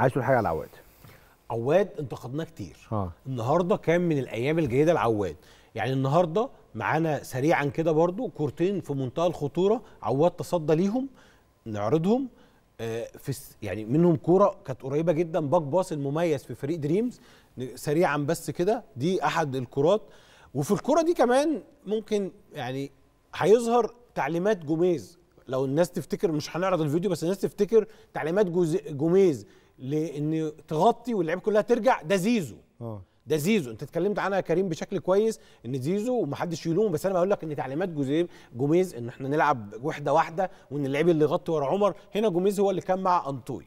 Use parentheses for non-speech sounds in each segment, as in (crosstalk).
عايز تقول حاجه على عواد عواد انتقدناه كتير آه. النهارده كان من الايام الجيده لعواد يعني النهارده معانا سريعا كده برضو كورتين في منتهى الخطوره عواد تصدى ليهم نعرضهم آه في يعني منهم كوره كانت قريبه جدا باك باص المميز في فريق دريمز سريعا بس كده دي احد الكرات وفي الكره دي كمان ممكن يعني هيظهر تعليمات جوميز لو الناس تفتكر مش هنعرض الفيديو بس الناس تفتكر تعليمات جوميز لان تغطي واللعيبه كلها ترجع ده زيزو اه ده زيزو انت اتكلمت عنها يا كريم بشكل كويس ان زيزو ومحدش يلومه بس انا بقول لك ان تعليمات جوزيه جوميز ان احنا نلعب وحده واحده وان اللعيب اللي يغطي ورا عمر هنا جوميز هو اللي كان مع انطوي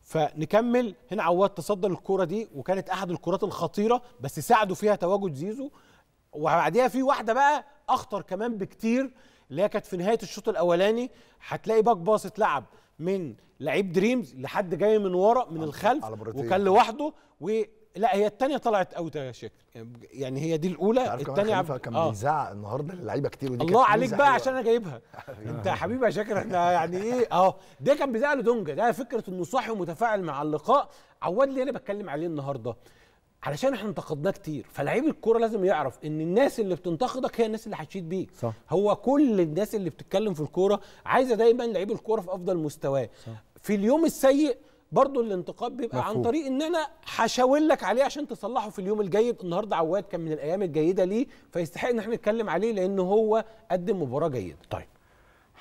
فنكمل هنا عواد تصدى للكره دي وكانت احد الكرات الخطيره بس ساعده فيها تواجد زيزو وبعديها في واحده بقى اخطر كمان بكتير اللي هي كانت في نهايه الشوط الاولاني هتلاقي باك باص اتلعب من لعيب دريمز لحد جاي من ورا من الخلف وكان لوحده و لا هي الثانيه طلعت اوت يا شيخ يعني هي دي الاولى الثانيه عب... كان آه. بيزعق النهارده اللعيبه كتير ودي الله عليك بقى عشان انا جايبها (laughs) انت يا حبيبي يا شاكر احنا يعني ايه اه ده كان بيزعق لدونجا ده فكره انه صاحي ومتفاعل مع اللقاء عواد لي انا بتكلم عليه النهارده علشان احنا انتقدناه كتير فلعيب الكوره لازم يعرف ان الناس اللي بتنتقدك هي الناس اللي هتشيد بيك صح. هو كل الناس اللي بتتكلم في الكوره عايزه دايما لعيب الكوره في افضل مستواه في اليوم السيء برضه الانتقاد بيبقى مفهوم. عن طريق ان انا هشاور لك عليه عشان تصلحه في اليوم الجيد النهارده عواد كان من الايام الجيده ليه فيستحق ان احنا نتكلم عليه لان هو قدم مباراه جيده طيب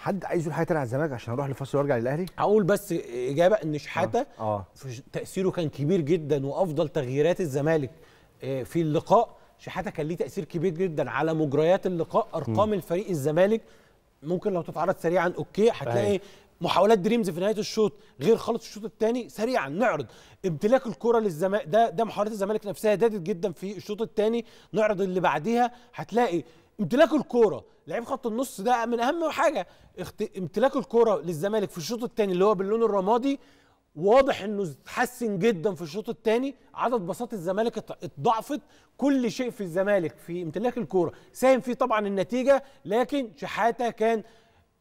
حد عايز يقول حاجه تانية على الزمالك عشان اروح لفاصل وارجع للاهلي هقول بس اجابه ان شحاته آه. آه. تاثيره كان كبير جدا وافضل تغييرات الزمالك آه، في اللقاء شحاته كان ليه تاثير كبير جدا على مجريات اللقاء ارقام م. الفريق الزمالك ممكن لو تتعرض سريعا اوكي هتلاقي أيوه. محاولات دريمز في نهايه الشوط غير خالص الشوط الثاني سريعا نعرض امتلاك الكره للزمالك ده ده محاولات الزمالك نفسها دادت جدا في الشوط الثاني نعرض اللي بعديها هتلاقي امتلاك الكوره لعيب خط النص ده من اهم حاجه اخت... امتلاك الكوره للزمالك في الشوط الثاني اللي هو باللون الرمادي واضح انه اتحسن جدا في الشوط الثاني عدد بساط الزمالك اتضاعفت كل شيء في الزمالك في امتلاك الكوره ساهم فيه طبعا النتيجه لكن شحاته كان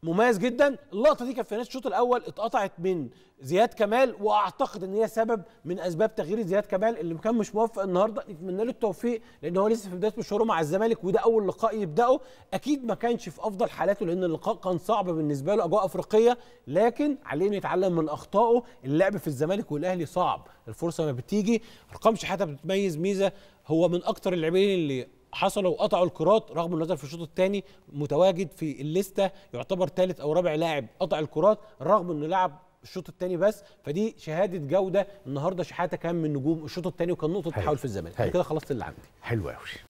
مميز جدا اللقطه دي كانت في نهايه الشوط الاول اتقطعت من زياد كمال واعتقد ان هي سبب من اسباب تغيير زياد كمال اللي كان مش موفق النهارده نتمنى له التوفيق لان هو لسه في بدايه مشواره مع الزمالك وده اول لقاء يبداه اكيد ما كانش في افضل حالاته لان اللقاء كان صعب بالنسبه له اجواء افريقيه لكن عليه انه يتعلم من اخطائه اللعب في الزمالك والاهلي صعب الفرصه ما بتيجي ارقام شحاته بتميز ميزه هو من اكتر اللاعبين اللي حصلوا وقطعوا الكرات رغم انه نزل في الشوط الثاني متواجد في الليسته يعتبر ثالث او رابع لاعب قطع الكرات رغم انه لعب الشوط الثاني بس فدي شهاده جوده النهارده شحاته كان من نجوم الشوط الثاني وكان نقطه تحول في الزمالك كده خلصت اللي عندي حلو قوي